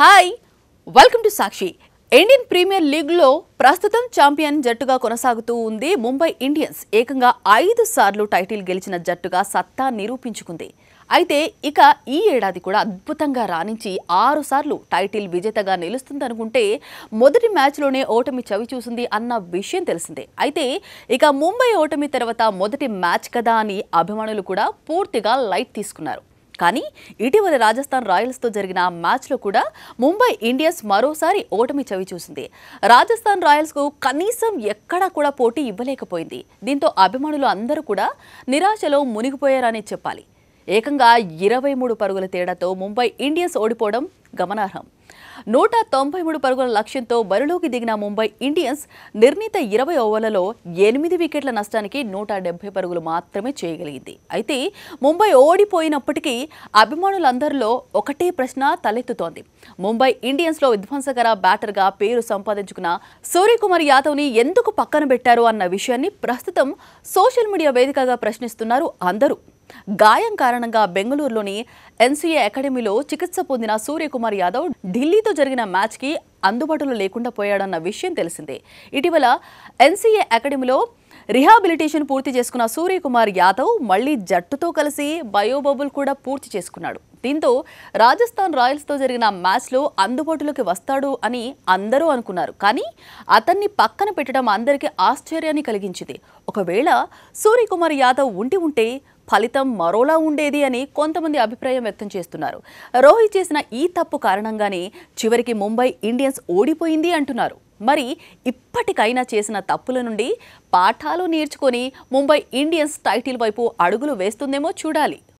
hi welcome to Sakshi Indian Premier లీగ్లో ప్రస్తుతం champion జట్టుగా కొనసాగుతూ ఉంది ముంబై ఇండియన్స్ ఏకంగా ఐదు సార్లు టైటిల్ గెలిచిన జట్టుగా సత్తా నిరూపించుకుంది అయితే ఇక ఈ ఏడాది కూడా అద్భుతంగా రాణించి ఆరుసార్లు టైటిల్ విజేతగా నిలుస్తుందనుకుంటే మొదటి మ్యాచ్లోనే ఓటమి చవి చూసింది అన్న విషయం తెలిసిందే అయితే ఇక ముంబై ఓటమి తర్వాత మొదటి మ్యాచ్ కదా అని అభిమానులు కూడా పూర్తిగా లైట్ తీసుకున్నారు కానీ ఇటీవల రాజస్థాన్ రాయల్స్తో జరిగిన మ్యాచ్లో కూడా ముంబై ఇండియన్స్ మరోసారి ఓటమి చవి చూసింది రాజస్థాన్ రాయల్స్కు కనీసం ఎక్కడా కూడా పోటీ ఇవ్వలేకపోయింది దీంతో అభిమానులు అందరూ కూడా నిరాశలో మునిగిపోయారని చెప్పాలి ఏకంగా ఇరవై మూడు పరుగుల తేడాతో ముంబై ఇండియన్స్ ఓడిపోవడం గమనార్హం నూట తొంభై మూడు పరుగుల లక్ష్యంతో బరిలోకి దిగిన ముంబై ఇండియన్స్ నిర్ణీత ఇరవై ఓవర్లలో ఎనిమిది వికెట్ల నష్టానికి నూట డెబ్బై పరుగులు మాత్రమే చేయగలిగింది అయితే ముంబై ఓడిపోయినప్పటికీ అభిమానులందరిలో ఒకటే ప్రశ్న తలెత్తుతోంది ముంబై ఇండియన్స్లో విధ్వంసకర బ్యాటర్గా పేరు సంపాదించుకున్న సూర్యకుమార్ యాదవ్ని ఎందుకు పక్కన పెట్టారు అన్న విషయాన్ని ప్రస్తుతం సోషల్ మీడియా వేదికగా ప్రశ్నిస్తున్నారు అందరూ గాయం కారణంగా బెంగళూరులోని ఎన్సీఏ అకాడమీలో చికిత్స పొందిన సూర్యకుమార్ యాదవ్ ఢిల్లీతో జరిగిన మ్యాచ్కి అందుబాటులో లేకుండా పోయాడన్న విషయం తెలిసిందే ఇటీవల ఎన్సీఏ అకాడమీలో రిహాబిలిటేషన్ పూర్తి చేసుకున్న సూర్యకుమార్ యాదవ్ మళ్లీ జట్టుతో కలిసి బయోబబుల్ కూడా పూర్తి చేసుకున్నాడు దీంతో రాజస్థాన్ రాయల్స్తో జరిగిన మ్యాచ్లో అందుబాటులోకి వస్తాడు అని అందరూ అనుకున్నారు కానీ అతన్ని పక్కన పెట్టడం అందరికీ ఆశ్చర్యాన్ని కలిగించింది ఒకవేళ సూర్యకుమార్ యాదవ్ ఉండి ఉంటే ఫలితం మరోలా ఉండేది అని కొంతమంది అభిప్రాయం వ్యక్తం చేస్తున్నారు రోహిత్ చేసిన ఈ తప్పు కారణంగానే చివరికి ముంబై ఇండియన్స్ ఓడిపోయింది అంటున్నారు మరి ఇప్పటికైనా చేసిన తప్పుల నుండి పాఠాలు నేర్చుకొని ముంబై ఇండియన్స్ టైటిల్ వైపు అడుగులు వేస్తుందేమో చూడాలి